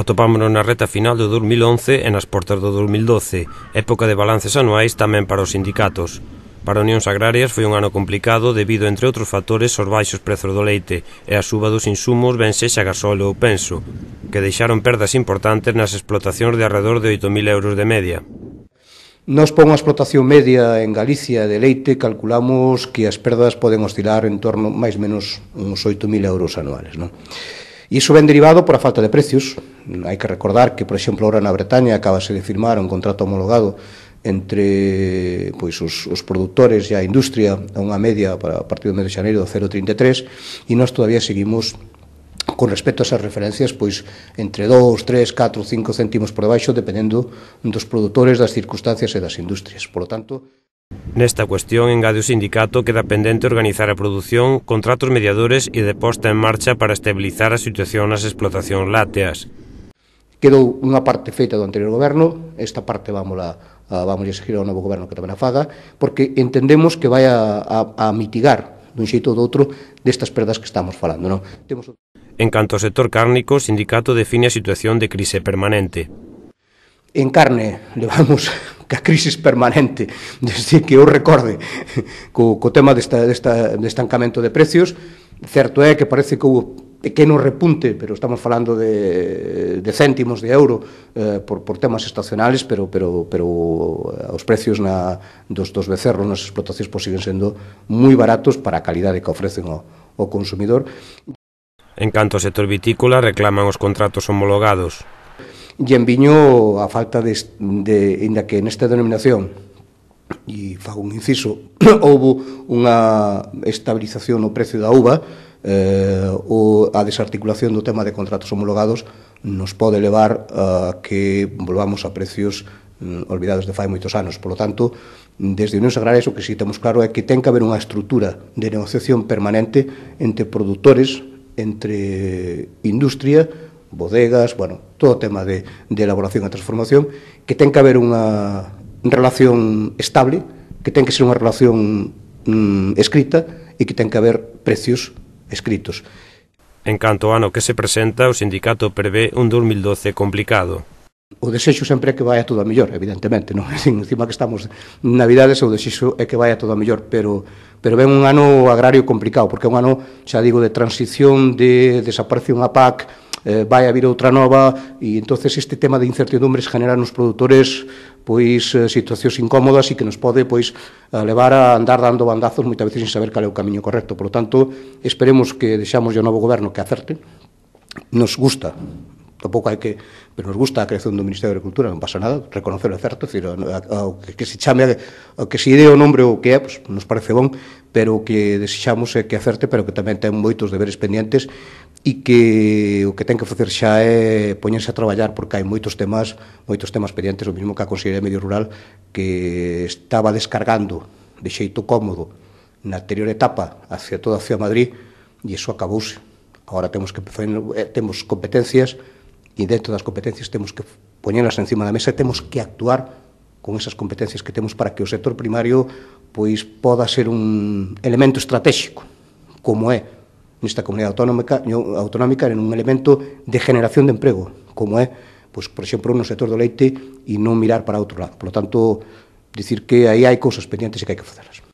atopámonos na reta final do 2011 e nas portas do 2012, época de balances anuais tamén para os sindicatos. Para Unións Agrarias foi un ano complicado debido, entre outros factores, aos baixos prezos do leite e a suba dos insumos ben sexa gasóleo ou penso, que deixaron perdas importantes nas explotacións de arredor de 8.000 euros de media. Nos pon a explotación media en Galicia de leite, calculamos que as perdas poden oscilar en torno máis menos uns 8.000 euros anuales. Non? Iso ben derivado por a falta de precios. Hai que recordar que, por exemplo, ahora na Bretaña acabase de firmar un contrato homologado entre pois os, os produtores e a industria a unha media para a partir do mes de xaneiro do 0,33 e nós todavía seguimos con respecto a esas referencias, pois entre 2, 3, 4, 5 céntimos por debaixo, dependendo dos produtores, das circunstancias e das industrias. Por lo tanto, Nesta cuestión, engade o sindicato, queda pendente organizar a produción, contratos mediadores e de posta en marcha para estabilizar a situación nas explotacións láteas. Quedou unha parte feita do anterior goberno, esta parte vamos a, a vamos a exigir ao novo goberno que tamén a faga, porque entendemos que vai a, a, a mitigar dun xeito ou do outro destas perdas que estamos falando. Non? Temos... En canto ao sector cárnico, o sindicato define a situación de crise permanente. En carne levamos que a crisis permanente desde que eu recorde co, co tema desta, desta, de estancamento de precios certo é que parece que houve pequeno repunte, pero estamos falando de, de céntimos de euro eh, por, por temas estacionales, pero, pero, pero eh, os precios na, dos, dos becerros nas explotacións pues, pois siguen sendo moi baratos para a calidade que ofrecen ao, o consumidor. En canto ao sector vitícola, reclaman os contratos homologados. E en viño a falta de, de inda que nesta denominación e fago un inciso, houbo unha estabilización no precio da uva, eh, o, a desarticulación do tema de contratos homologados nos pode levar a que volvamos a precios eh, olvidados de fai moitos anos. Por lo tanto, desde Unións Agrarias o que si temos claro é que ten que haber unha estrutura de negociación permanente entre produtores, entre industria, bodegas, bueno, todo o tema de, de elaboración e transformación, que ten que haber unha relación estable, que ten que ser unha relación mm, escrita e que ten que haber precios escritos. En canto ao ano que se presenta, o sindicato prevé un 2012 complicado. O desexo sempre é que vai a todo a mellor, evidentemente, non? Sin, encima que estamos navidades, o desexo é que vai a todo a mellor, pero, pero ven un ano agrario complicado, porque é un ano, xa digo, de transición, de desaparece unha PAC, eh, vai a vir outra nova e entonces este tema de incertidumbres genera nos produtores pois eh, situacións incómodas e que nos pode pois eh, levar a andar dando bandazos moitas veces sin saber cal é o camiño correcto. Por lo tanto, esperemos que deixamos o novo goberno que acerte. Nos gusta tampouco hai que, pero nos gusta a creación do Ministerio de Agricultura, non pasa nada, reconocer o certo, decir, o que, que se chame, o que se idee o nombre o que é, pues, nos parece bon, pero o que desexamos é que acerte, pero que tamén ten moitos deberes pendientes e que o que ten que facer xa é poñerse a traballar porque hai moitos temas, moitos temas pendientes, o mismo que a Consellería de Medio Rural que estaba descargando de xeito cómodo na anterior etapa hacia toda a Ciudad Madrid e iso acabouse. Agora temos que eh, temos competencias e dentro das competencias temos que poñelas encima da mesa e temos que actuar con esas competencias que temos para que o sector primario pois poda ser un elemento estratégico, como é nesta comunidade autonómica, autonómica en un elemento de generación de emprego, como é, pois, por exemplo, no sector do leite e non mirar para outro lado. Por lo tanto, dicir que aí hai cousas pendientes e que hai que facerlas.